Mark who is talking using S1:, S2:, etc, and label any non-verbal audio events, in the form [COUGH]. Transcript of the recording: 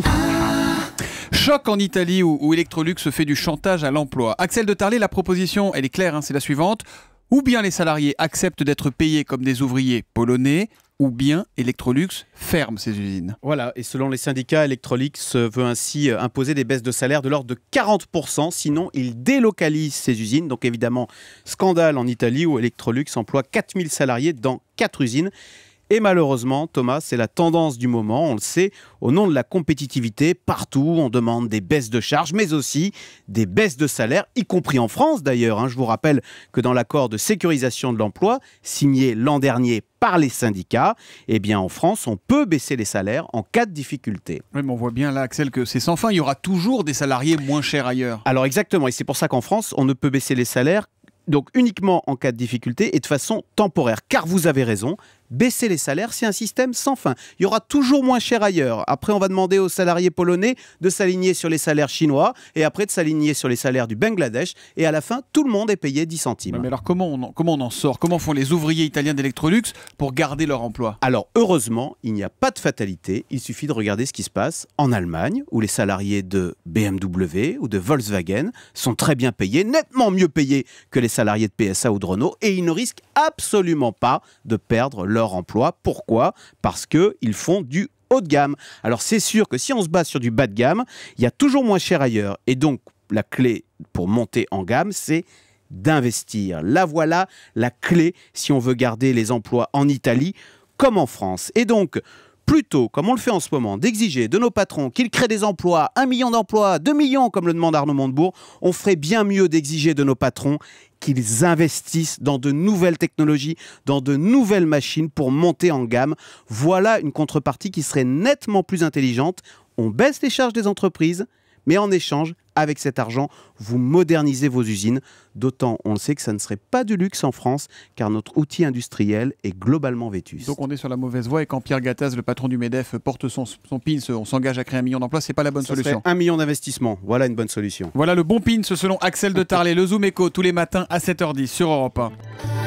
S1: [LAUGHS] Choc en Italie où, Electrolux fait du chantage à l'emploi. Axel de Tarlé, la proposition, elle est claire, hein, c'est la suivante. Ou bien les salariés acceptent d'être payés comme des ouvriers polonais, ou bien Electrolux ferme ses usines. Voilà, et selon les
S2: syndicats, Electrolux veut ainsi euh, imposer des baisses de salaire de l'ordre de 40%, sinon il délocalise ses usines. Donc évidemment, scandale en Italie où Electrolux emploie 4000 salariés dans 4 usines. Et malheureusement, Thomas, c'est la tendance du moment, on le sait, au nom de la compétitivité, partout on demande des baisses de charges, mais aussi des baisses de salaires, y compris en France d'ailleurs. Hein. Je vous rappelle que dans l'accord de sécurisation de l'emploi, signé l'an dernier par les syndicats, eh bien en France, on peut baisser les salaires en cas de difficulté.
S1: Oui, mais on voit bien là, Axel, que c'est sans fin. Il y aura toujours des salariés moins chers ailleurs. Alors exactement, et c'est pour
S2: ça qu'en France, on ne peut baisser les salaires donc uniquement en cas de difficulté et de façon temporaire. Car vous avez raison, baisser les salaires, c'est un système sans fin. Il y aura toujours moins cher ailleurs. Après, on va demander aux salariés polonais de s'aligner sur les salaires chinois et après de s'aligner sur les salaires du Bangladesh. Et à la fin, tout le monde est payé 10 centimes. Mais alors, comment on en, comment on en sort Comment font les ouvriers italiens d'Electrolux pour garder leur emploi Alors, heureusement, il n'y a pas de fatalité. Il suffit de regarder ce qui se passe en Allemagne, où les salariés de BMW ou de Volkswagen sont très bien payés, nettement mieux payés que les salariés de PSA ou de Renault, et ils ne risquent absolument pas de perdre leur leur emploi. Pourquoi Parce qu'ils font du haut de gamme. Alors c'est sûr que si on se base sur du bas de gamme, il y a toujours moins cher ailleurs. Et donc la clé pour monter en gamme, c'est d'investir. La voilà la clé si on veut garder les emplois en Italie comme en France. Et donc plutôt, comme on le fait en ce moment, d'exiger de nos patrons qu'ils créent des emplois, un million d'emplois, deux millions, comme le demande Arnaud Montebourg, on ferait bien mieux d'exiger de nos patrons qu'ils investissent dans de nouvelles technologies, dans de nouvelles machines pour monter en gamme. Voilà une contrepartie qui serait nettement plus intelligente. On baisse les charges des entreprises mais en échange, avec cet argent, vous modernisez vos usines. D'autant, on le sait, que ça ne serait pas du luxe en France, car notre outil industriel
S1: est globalement vétuste. Donc on est sur la mauvaise voie, et quand Pierre Gattaz, le patron du MEDEF, porte son, son on s'engage à créer un million d'emplois, ce n'est pas la bonne solution.
S2: Un million d'investissements, voilà une bonne solution.
S1: Voilà le bon PINS selon Axel de Tarlet, le Zoom Echo, tous les matins à 7h10 sur Europe 1.